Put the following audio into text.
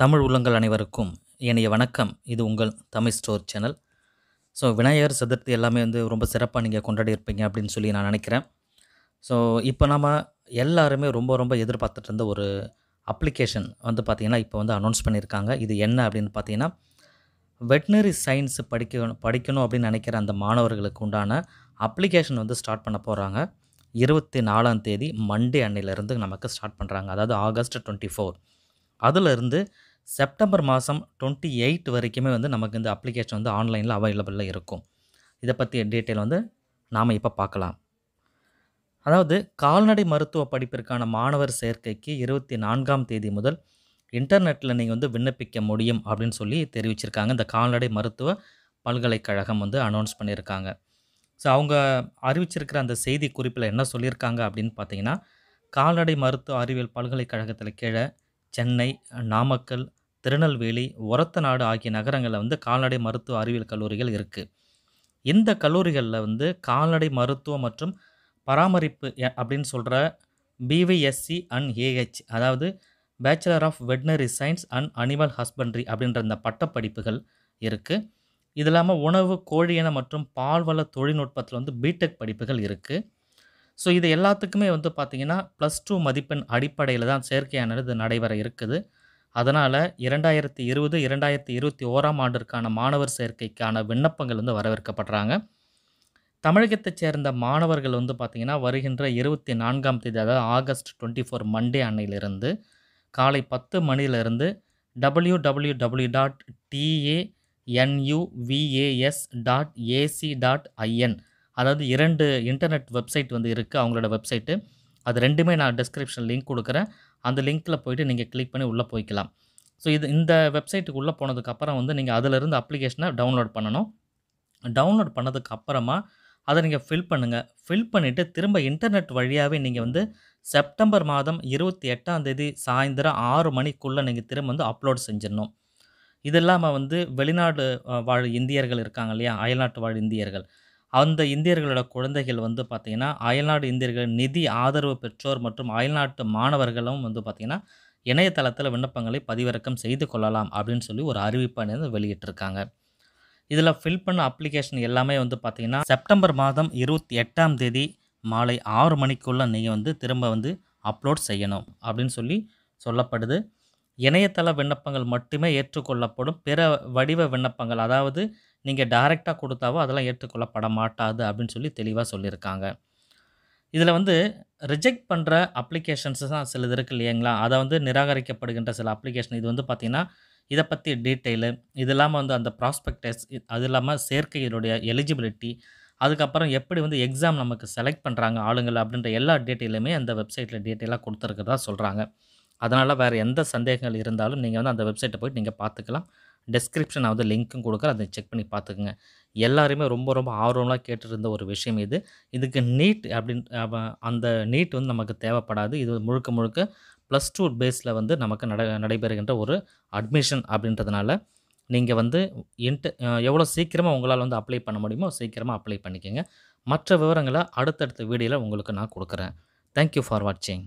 தமிழ் உள்ளங்கள் அனைவருக்கும் என்னைய வணக்கம் இது உங்கள் Tamil store channel so Vinayagar Chaturthi எல்லாமே வந்து ரொம்ப சிறப்பாக நீங்கள் கொண்டாடி இருப்பீங்க அப்படின்னு சொல்லி நான் நினைக்கிறேன் ஸோ இப்போ நம்ம எல்லாருமே ரொம்ப ரொம்ப எதிர்பார்த்துட்டு இருந்த ஒரு அப்ளிகேஷன் வந்து பார்த்திங்கன்னா இப்போ வந்து அனௌன்ஸ் பண்ணியிருக்காங்க இது என்ன அப்படின்னு பார்த்தீங்கன்னா வெட்டினரி சயின்ஸ் படிக்க படிக்கணும் அப்படின்னு நினைக்கிற அந்த மாணவர்களுக்கு உண்டான அப்ளிகேஷன் வந்து ஸ்டார்ட் பண்ண போகிறாங்க இருபத்தி நாலாம் தேதி மண்டே அன்னையிலேருந்து நமக்கு ஸ்டார்ட் பண்ணுறாங்க அதாவது ஆகஸ்ட் டுவெண்ட்டி ஃபோர் அதிலிருந்து செப்டம்பர் மாதம் டுவெண்ட்டி எயிட் வரைக்குமே வந்து நமக்கு இந்த அப்ளிகேஷன் வந்து ஆன்லைனில் அவைலபிளாக இருக்கும் இதை பற்றி டீட்டெயில் வந்து நாம் இப்போ பார்க்கலாம் அதாவது கால்நடை மருத்துவ படிப்பிற்கான மாணவர் சேர்க்கைக்கு இருபத்தி நான்காம் தேதி முதல் இன்டர்நெட்டில் நீங்கள் வந்து விண்ணப்பிக்க முடியும் அப்படின்னு சொல்லி தெரிவிச்சிருக்காங்க இந்த கால்நடை மருத்துவ பல்கலைக்கழகம் வந்து அனௌன்ஸ் பண்ணியிருக்காங்க ஸோ அவங்க அறிவிச்சிருக்கிற அந்த செய்தி குறிப்பில் என்ன சொல்லியிருக்காங்க அப்படின்னு பார்த்தீங்கன்னா கால்நடை மருத்துவ அறிவியல் பல்கலைக்கழகத்தில் கீழே சென்னை நாமக்கல் திருநெல்வேலி ஒரத்தநாடு ஆகிய நகரங்களில் வந்து கால்நடை மருத்துவ அறிவியல் கல்லூரிகள் இருக்குது இந்த கல்லூரிகளில் வந்து கால்நடை மருத்துவம் மற்றும் பராமரிப்பு அப்படின்னு சொல்கிற பிவிஎஸ்சி அண்ட் ஏஹெச் அதாவது bachelor of veterinary science and animal husbandry அப்படின்ற இந்த பட்டப்படிப்புகள் இருக்குது இது இல்லாமல் உணவு கோழியின மற்றும் பால்வள தொழில்நுட்பத்தில் வந்து பிடெக் படிப்புகள் இருக்குது ஸோ இது எல்லாத்துக்குமே வந்து பார்த்திங்கன்னா ப்ளஸ் டூ மதிப்பெண் அடிப்படையில் தான் சேர்க்கையானது இது நடைபெற இருக்குது அதனால் இரண்டாயிரத்தி இருபது இரண்டாயிரத்தி இருபத்தி ஓராம் ஆண்டிற்கான மாணவர் சேர்க்கைக்கான விண்ணப்பங்கள் வந்து வரவேற்கப்படுறாங்க தமிழகத்தைச் சேர்ந்த மாணவர்கள் வந்து பார்த்திங்கன்னா வருகின்ற இருபத்தி நான்காம் தேதி அதாவது ஆகஸ்ட் டுவெண்ட்டி ஃபோர் மண்டே அன்னையிலிருந்து காலை பத்து மணியிலிருந்து W W W dot TANUVAS dot AC dot IN அதாவது இரண்டு இன்டர்நெட் வெப்சைட் வந்து இருக்குது அவங்களோட வெப்சைட்டு அது ரெண்டுமே நான் டிஸ்கிரிப்ஷன் லிங்க் கொடுக்குறேன் அந்த லிங்க்கில் போய்ட்டு நீங்கள் கிளிக் பண்ணி உள்ளே போய்க்கலாம் ஸோ இது இந்த வெப்சைட்டுக்கு உள்ளே போனதுக்கப்புறம் வந்து நீங்கள் அதிலிருந்து அப்ளிகேஷனை டவுன்லோட் பண்ணணும் டவுன்லோட் பண்ணதுக்கப்புறமா அதை நீங்கள் ஃபில் பண்ணுங்கள் ஃபில் பண்ணிவிட்டு திரும்ப இன்டர்நெட் வழியாகவே நீங்கள் வந்து செப்டம்பர் மாதம் இருபத்தி எட்டாம் தேதி சாயந்தரம் ஆறு மணிக்குள்ளே நீங்கள் திரும்ப வந்து அப்லோட் செஞ்சிடணும் இது இல்லாமல் வந்து வெளிநாடு வாழ் இந்தியர்கள் இருக்காங்க இல்லையா அயல்நாட்டு வாழ் இந்தியர்கள் அந்த இந்தியர்களோட குழந்தைகள் வந்து பார்த்திங்கன்னா அயல்நாடு இந்தியர்கள் நிதி ஆதரவு பெற்றோர் மற்றும் அயல்நாட்டு மாணவர்களும் வந்து பார்த்திங்கன்னா இணையதளத்தில் விண்ணப்பங்களை பதிவிறக்கம் செய்து கொள்ளலாம் அப்படின்னு சொல்லி ஒரு வந்து வெளியிட்டிருக்காங்க இதில் ஃபில் பண்ண அப்ளிகேஷன் எல்லாமே வந்து பார்த்திங்கன்னா செப்டம்பர் மாதம் இருபத்தி எட்டாம் தேதி மாலை ஆறு மணிக்குள்ளே நீங்கள் வந்து திரும்ப வந்து அப்லோட் செய்யணும் அப்படின்னு சொல்லி சொல்லப்படுது இணையதள விண்ணப்பங்கள் மட்டுமே ஏற்றுக்கொள்ளப்படும் பிற வடிவ விண்ணப்பங்கள் அதாவது நீங்கள் டைரெக்டாக கொடுத்தாவோ அதெல்லாம் ஏற்றுக்கொள்ளப்பட மாட்டாது அப்படின்னு சொல்லி தெளிவாக சொல்லியிருக்காங்க இதில் வந்து ரிஜெக்ட் பண்ணுற அப்ளிகேஷன்ஸ் தான் சிலது இருக்குது இல்லைங்களா அதை வந்து நிராகரிக்கப்படுகின்ற சில அப்ளிகேஷன் இது வந்து பார்த்திங்கன்னா இதை பற்றி டீட்டெயிலு இது இல்லாமல் வந்து அந்த ப்ராஸ்பெக்டஸ் அது இல்லாமல் சேர்க்கையினுடைய எலிஜிபிலிட்டி அதுக்கப்புறம் எப்படி வந்து எக்ஸாம் நமக்கு செலக்ட் பண்ணுறாங்க ஆளுங்களை அப்படின்ற எல்லா டீட்டெயிலுமே அந்த வெப்சைட்டில் டீட்டெயிலாக கொடுத்துருக்கதா சொல்கிறாங்க அதனால் வேறு எந்த சந்தேகங்கள் இருந்தாலும் நீங்கள் வந்து அந்த வெப்சைட்டை போய்ட்டு நீங்கள் பார்த்துக்கலாம் டெஸ்கிரிப்ஷன் வந்து லிங்க்கும் கொடுக்குறேன் அதை செக் பண்ணி பார்த்துக்குங்க எல்லாருமே ரொம்ப ரொம்ப ஆர்வமாக கேட்டுருந்த ஒரு விஷயம் இது இதுக்கு நீட் அப்படின் அந்த நீட் வந்து நமக்கு தேவைப்படாது இது முழுக்க முழுக்க ப்ளஸ் டூ பேஸில் வந்து நமக்கு நட நடைபெறுகின்ற ஒரு அட்மிஷன் அப்படின்றதுனால நீங்கள் வந்து இன்ட்டு எவ்வளோ சீக்கிரமாக உங்களால் வந்து அப்ளை பண்ண முடியுமோ சீக்கிரமாக அப்ளை பண்ணிக்கோங்க மற்ற விவரங்களை அடுத்தடுத்த வீடியோவில் உங்களுக்கு நான் கொடுக்குறேன் தேங்க்யூ ஃபார் வாட்சிங்